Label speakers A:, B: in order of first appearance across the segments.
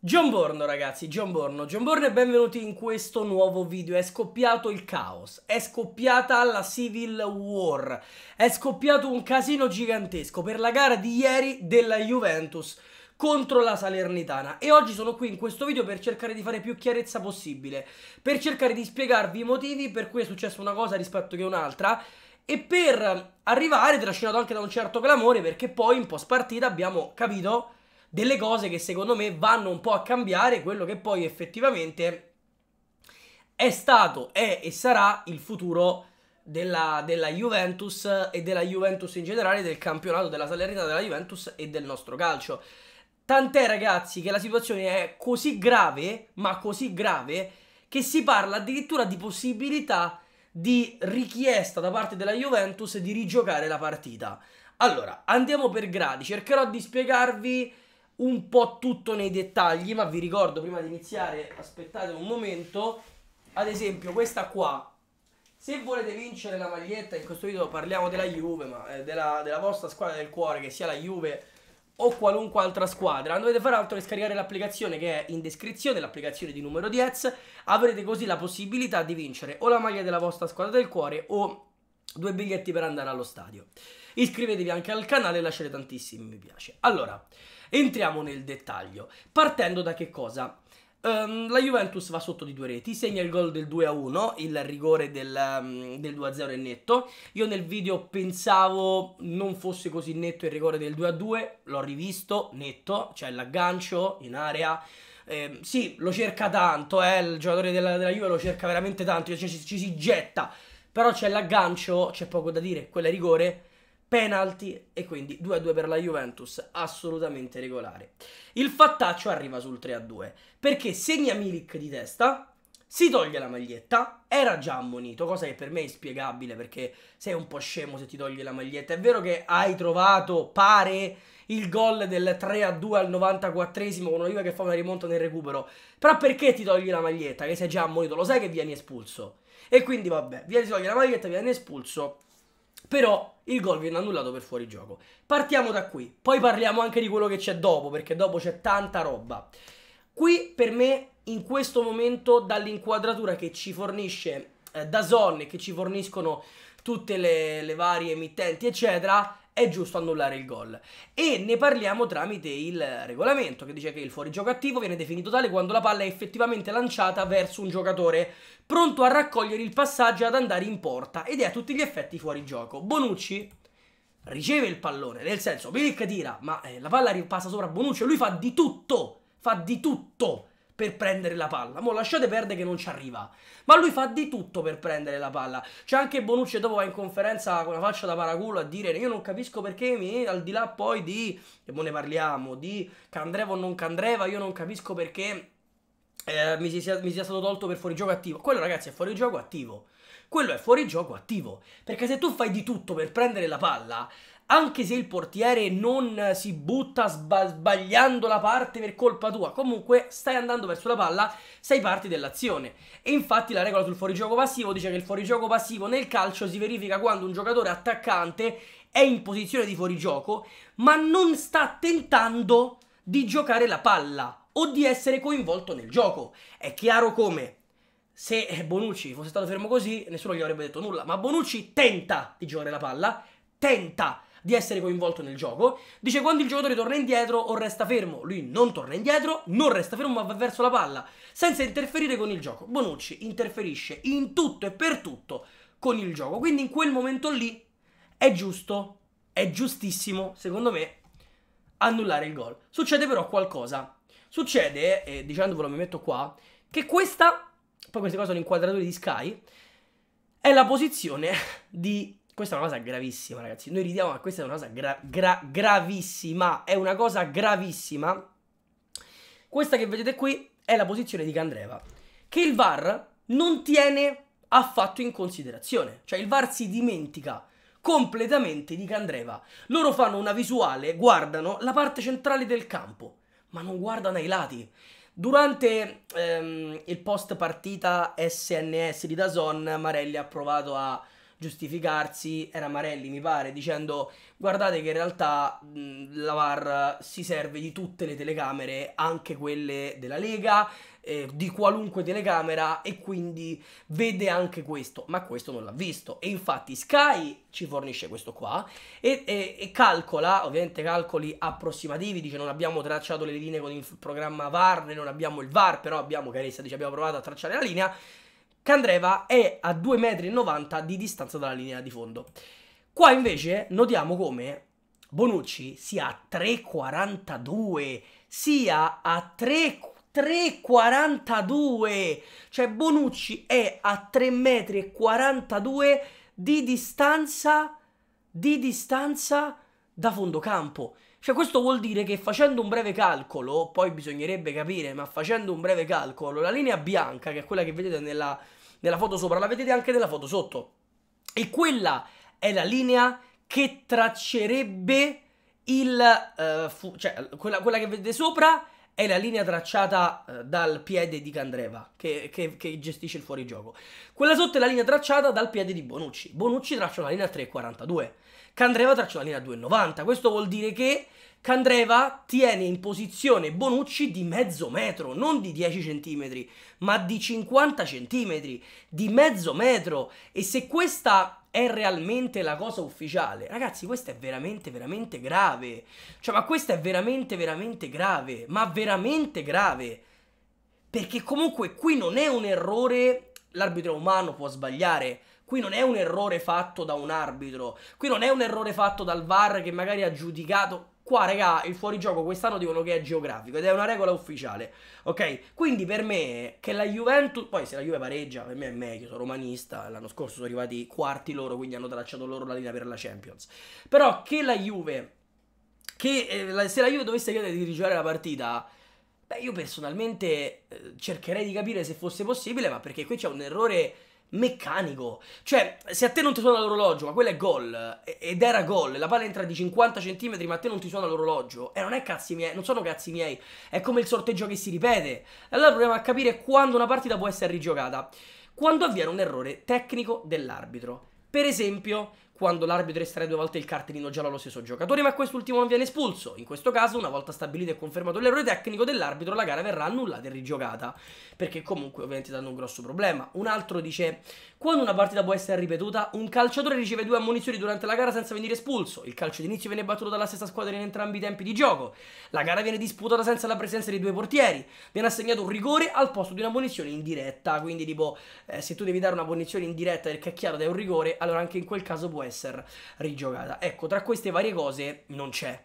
A: John Borno ragazzi, John Borno, John Borno e benvenuti in questo nuovo video, è scoppiato il caos, è scoppiata la Civil War, è scoppiato un casino gigantesco per la gara di ieri della Juventus contro la Salernitana e oggi sono qui in questo video per cercare di fare più chiarezza possibile, per cercare di spiegarvi i motivi per cui è successa una cosa rispetto che un'altra e per arrivare, trascinato anche da un certo clamore perché poi in post partita abbiamo capito delle cose che secondo me vanno un po' a cambiare quello che poi effettivamente è stato, è e sarà il futuro della, della, Juventus e della Juventus in generale, del campionato della salarietà della Juventus e del nostro calcio. Tant'è ragazzi che la situazione è così grave, ma così grave, che si parla addirittura di possibilità di richiesta da parte della Juventus di rigiocare la partita. Allora, andiamo per gradi, cercherò di spiegarvi un po' tutto nei dettagli, ma vi ricordo prima di iniziare, aspettate un momento, ad esempio questa qua, se volete vincere la maglietta, in questo video parliamo della Juve, ma eh, della, della, vostra squadra del cuore, che sia la Juve o qualunque altra squadra, non dovete fare altro che scaricare l'applicazione che è in descrizione, l'applicazione di numero 10, avrete così la possibilità di vincere o la maglia della vostra squadra del cuore o due biglietti per andare allo stadio. Iscrivetevi anche al canale e lasciate tantissimi mi piace. Allora, Entriamo nel dettaglio. Partendo da che cosa? Um, la Juventus va sotto di due reti, segna il gol del 2-1, il rigore del, um, del 2-0 è netto. Io nel video pensavo non fosse così netto il rigore del 2-2, l'ho rivisto, netto, c'è l'aggancio in area. Eh, sì, lo cerca tanto, eh, il giocatore della, della Juve lo cerca veramente tanto, cioè ci, ci si getta, però c'è l'aggancio, c'è poco da dire, quella è rigore penalty e quindi 2-2 per la Juventus, assolutamente regolare. Il fattaccio arriva sul 3-2, perché segna Milik di testa, si toglie la maglietta, era già ammonito, cosa che per me è inspiegabile perché sei un po' scemo se ti togli la maglietta. È vero che hai trovato pare il gol del 3-2 al 94esimo con una Juve che fa una rimonta nel recupero, però perché ti togli la maglietta che sei già ammonito? Lo sai che vieni espulso. E quindi vabbè, vieni si togli la maglietta, vieni espulso però il gol viene annullato per fuori gioco. Partiamo da qui, poi parliamo anche di quello che c'è dopo, perché dopo c'è tanta roba. Qui per me, in questo momento, dall'inquadratura che ci fornisce eh, Dazon e che ci forniscono tutte le, le varie emittenti, eccetera, è giusto annullare il gol. E ne parliamo tramite il regolamento che dice che il fuorigioco attivo viene definito tale quando la palla è effettivamente lanciata verso un giocatore pronto a raccogliere il passaggio ad andare in porta ed è a tutti gli effetti fuorigioco. Bonucci riceve il pallone, nel senso Bilic tira, ma eh, la palla ripassa sopra Bonucci, lui fa di tutto, fa di tutto per prendere la palla. Mo' lasciate perdere che non ci arriva. Ma lui fa di tutto per prendere la palla. C'è anche Bonucci dopo va in conferenza con una faccia da paraculo a dire io non capisco perché mi, al di là poi di, e mo ne parliamo, di Candreva o non Candreva, io non capisco perché eh, mi, sia, mi sia stato tolto per fuorigioco attivo. Quello ragazzi è fuorigioco attivo quello è fuori gioco attivo. Perché se tu fai di tutto per prendere la palla, anche se il portiere non si butta sbagliando la parte per colpa tua, comunque stai andando verso la palla, sei parte dell'azione. E infatti la regola sul fuorigioco passivo dice che il fuorigioco passivo nel calcio si verifica quando un giocatore attaccante è in posizione di fuorigioco, ma non sta tentando di giocare la palla o di essere coinvolto nel gioco. È chiaro come se Bonucci fosse stato fermo così, nessuno gli avrebbe detto nulla. Ma Bonucci tenta di giocare la palla, tenta di essere coinvolto nel gioco. Dice quando il giocatore torna indietro o resta fermo. Lui non torna indietro, non resta fermo, ma va verso la palla, senza interferire con il gioco. Bonucci interferisce in tutto e per tutto con il gioco. Quindi in quel momento lì è giusto, è giustissimo, secondo me, annullare il gol. Succede però qualcosa. Succede, e eh, dicendovelo mi metto qua, che questa poi queste qua sono inquadrature di Sky, è la posizione di... Questa è una cosa gravissima, ragazzi. Noi ridiamo, ma questa è una cosa gra... Gra... gravissima. È una cosa gravissima. Questa che vedete qui è la posizione di Candreva, che il VAR non tiene affatto in considerazione. Cioè il VAR si dimentica completamente di Candreva. Loro fanno una visuale, guardano la parte centrale del campo, ma non guardano ai lati. Durante ehm, il post partita SNS di Dazon, Marelli ha provato a giustificarsi, era Marelli mi pare, dicendo guardate che in realtà mh, la VAR si serve di tutte le telecamere, anche quelle della Lega, eh, di qualunque telecamera e quindi vede anche questo, ma questo non l'ha visto e infatti Sky ci fornisce questo qua e, e, e calcola, ovviamente calcoli approssimativi, dice non abbiamo tracciato le linee con il programma VAR, non abbiamo il VAR, però abbiamo, Caressa dice abbiamo provato a tracciare la linea, Candreva è a 2,90 m di distanza dalla linea di fondo. Qua invece notiamo come Bonucci sia a 3,42, sia a 3,42, cioè Bonucci è a 3,42 m di distanza, di distanza da fondocampo. Cioè questo vuol dire che facendo un breve calcolo, poi bisognerebbe capire, ma facendo un breve calcolo, la linea bianca, che è quella che vedete nella nella foto sopra, la vedete anche nella foto sotto. E quella è la linea che traccerebbe il... Uh, cioè, quella, quella, che vedete sopra è la linea tracciata uh, dal piede di Candreva, che, che, che, gestisce il fuorigioco. Quella sotto è la linea tracciata dal piede di Bonucci. Bonucci traccia una linea 3,42. Candreva traccia una linea 2,90. Questo vuol dire che Candreva tiene in posizione Bonucci di mezzo metro, non di 10 centimetri, ma di 50 centimetri, di mezzo metro. E se questa è realmente la cosa ufficiale, ragazzi, questa è veramente, veramente grave. Cioè, ma questa è veramente, veramente grave, ma veramente grave. Perché comunque qui non è un errore, l'arbitro umano può sbagliare, Qui non è un errore fatto da un arbitro, qui non è un errore fatto dal VAR che magari ha giudicato. Qua, raga, il fuorigioco quest'anno dicono che è geografico ed è una regola ufficiale, ok? Quindi per me che la Juventus, poi se la Juve pareggia, per me è meglio, sono romanista, l'anno scorso sono arrivati quarti loro, quindi hanno tracciato loro la linea per la Champions. Però che la Juve, che eh, se la Juve dovesse chiedere di rigirare la partita, beh io personalmente eh, cercherei di capire se fosse possibile, ma perché qui c'è un errore meccanico. Cioè, se a te non ti suona l'orologio, ma quello è gol, ed era gol, la palla entra di 50 cm, ma a te non ti suona l'orologio, e eh, non è cazzi miei, non sono cazzi miei, è come il sorteggio che si ripete. Allora proviamo a capire quando una partita può essere rigiocata. Quando avviene un errore tecnico dell'arbitro. Per esempio, quando l'arbitro estrae due volte il cartellino giallo allo stesso giocatore, ma quest'ultimo non viene espulso. In questo caso, una volta stabilito e confermato l'errore tecnico dell'arbitro, la gara verrà annullata e rigiocata, perché comunque ovviamente danno un grosso problema. Un altro dice, quando una partita può essere ripetuta, un calciatore riceve due ammunizioni durante la gara senza venire espulso, il calcio d'inizio viene battuto dalla stessa squadra in entrambi i tempi di gioco, la gara viene disputata senza la presenza dei due portieri, viene assegnato un rigore al posto di una punizione in diretta, quindi tipo eh, se tu devi dare una punizione in diretta perché è chiaro che è un rigore, allora anche in quel caso può essere essere rigiocata. Ecco, tra queste varie cose non c'è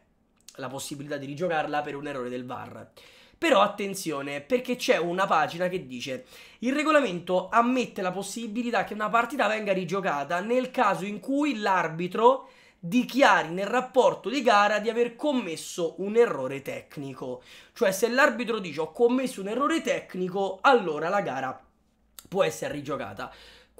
A: la possibilità di rigiocarla per un errore del VAR. Però attenzione, perché c'è una pagina che dice il regolamento ammette la possibilità che una partita venga rigiocata nel caso in cui l'arbitro dichiari nel rapporto di gara di aver commesso un errore tecnico. Cioè se l'arbitro dice ho commesso un errore tecnico, allora la gara può essere rigiocata.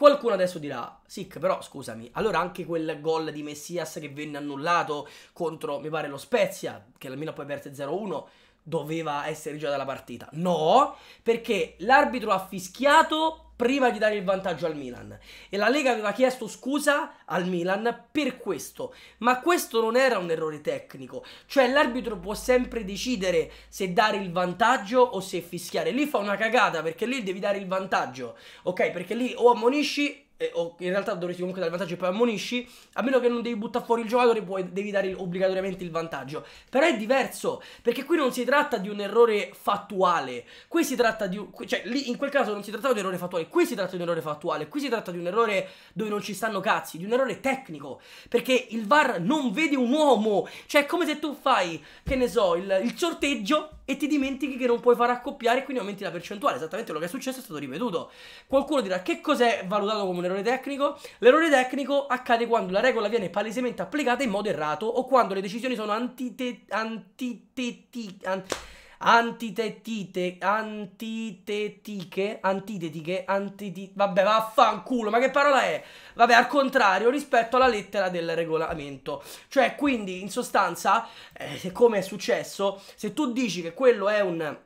A: Qualcuno adesso dirà, Sic, però scusami, allora anche quel gol di Messias che venne annullato contro, mi pare, lo Spezia, che la Milan poi perde 0-1, doveva essere già dalla partita. No, perché l'arbitro ha fischiato prima di dare il vantaggio al Milan. E la Lega aveva chiesto scusa al Milan per questo. Ma questo non era un errore tecnico. Cioè l'arbitro può sempre decidere se dare il vantaggio o se fischiare. Lì fa una cagata perché lì devi dare il vantaggio. Ok, perché lì o ammonisci eh, o in realtà dovresti comunque dare il vantaggio e poi ammonisci, a meno che non devi buttare fuori il giocatore, puoi, devi dare il, obbligatoriamente il vantaggio. Però è diverso, perché qui non si tratta di un errore fattuale, qui si tratta di un... cioè lì in quel caso non si trattava di un errore fattuale, qui si tratta di un errore fattuale, qui si tratta di un errore dove non ci stanno cazzi, di un errore tecnico, perché il VAR non vede un uomo, cioè è come se tu fai, che ne so, il, il sorteggio e ti dimentichi che non puoi far accoppiare e quindi aumenti la percentuale. Esattamente quello che è successo è stato ripetuto. Qualcuno dirà che cos'è valutato come un errore tecnico? L'errore tecnico accade quando la regola viene palesemente applicata in modo errato o quando le decisioni sono antitetiche. Antiteti, antiteti antitetiche, antitetiche, antitetiche, antitetiche, vabbè vaffanculo, ma che parola è? Vabbè, al contrario rispetto alla lettera del regolamento. Cioè, quindi, in sostanza, eh, come è successo, se tu dici che quello è un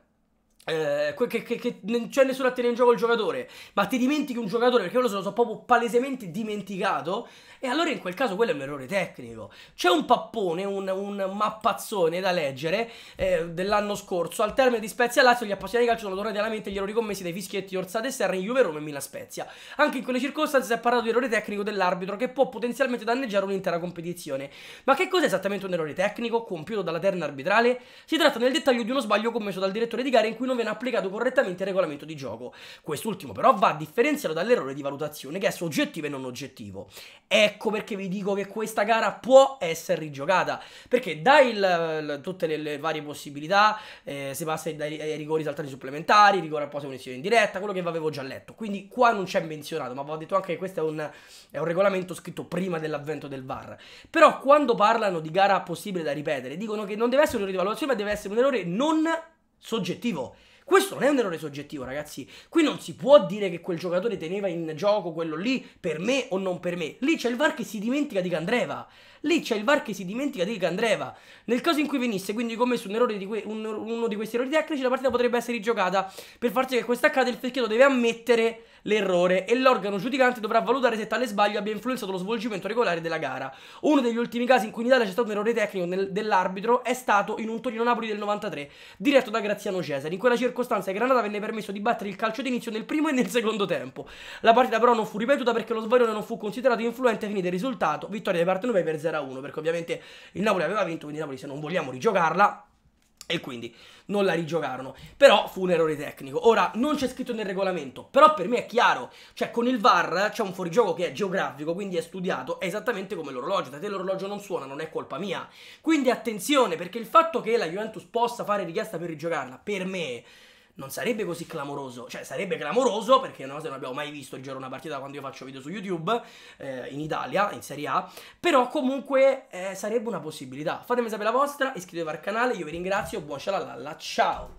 A: eh, che, che, che, non c'è nessuno a tenere in gioco il giocatore, ma ti dimentichi un giocatore perché loro se lo so proprio palesemente dimenticato, e allora in quel caso quello è un errore tecnico. C'è un pappone, un, un mappazzone da leggere eh, dell'anno scorso, al termine di Spezia Lazio gli appassionati di calcio sono tornati alla mente gli errori commessi dai fischietti Orsate e Serra in Juve, Roma e Milan Spezia. Anche in quelle circostanze si è parlato di errore tecnico dell'arbitro che può potenzialmente danneggiare un'intera competizione. Ma che cos'è esattamente un errore tecnico compiuto dalla terna arbitrale? Si tratta nel dettaglio di uno sbaglio commesso dal direttore di gara in cui non viene applicato correttamente il regolamento di gioco. Quest'ultimo però va differenziato dall'errore di valutazione che è soggettivo e non oggettivo. Ecco perché vi dico che questa gara può essere rigiocata, perché dai il, il, tutte le, le, varie possibilità, eh, si passa dai, ai rigori saltati supplementari, rigore a posa punizione in diretta, quello che avevo già letto. Quindi qua non c'è menzionato, ma vi ho detto anche che questo è un, è un regolamento scritto prima dell'avvento del VAR. Però quando parlano di gara possibile da ripetere, dicono che non deve essere un errore di valutazione, ma deve essere un errore non soggettivo. Questo non è un errore soggettivo, ragazzi. Qui non si può dire che quel giocatore teneva in gioco quello lì per me o non per me. Lì c'è il VAR che si dimentica di Candreva. Lì c'è il VAR che si dimentica di Candreva. Nel caso in cui venisse quindi commesso un di que- un, uno di questi errori tecnici, la partita potrebbe essere rigiocata. Per far sì che questo accada, il fischietto deve ammettere l'errore e l'organo giudicante dovrà valutare se tale sbaglio abbia influenzato lo svolgimento regolare della gara. Uno degli ultimi casi in cui in Italia c'è stato un errore tecnico nel, dell'arbitro è stato in un Torino-Napoli del 93, diretto da Graziano Cesare. In quella circostanza Granata venne permesso di battere il calcio d'inizio nel primo e nel secondo tempo. La partita però non fu ripetuta perché lo sbaglione non fu considerato influente a fine del risultato, vittoria dei partenopei per 0-1, perché ovviamente il Napoli aveva vinto, quindi Napoli se non vogliamo rigiocarla, e quindi non la rigiocarono. Però fu un errore tecnico. Ora, non c'è scritto nel regolamento, però per me è chiaro. Cioè, con il VAR c'è un fuorigioco che è geografico, quindi è studiato, è esattamente come l'orologio. Da te l'orologio non suona, non è colpa mia. Quindi attenzione, perché il fatto che la Juventus possa fare richiesta per rigiocarla, per me non sarebbe così clamoroso, cioè sarebbe clamoroso perché noi non abbiamo mai visto il giorno una partita quando io faccio video su YouTube eh, in Italia, in Serie A, però comunque eh, sarebbe una possibilità. Fatemi sapere la vostra, iscrivetevi al canale, io vi ringrazio, buon ciao, ciao!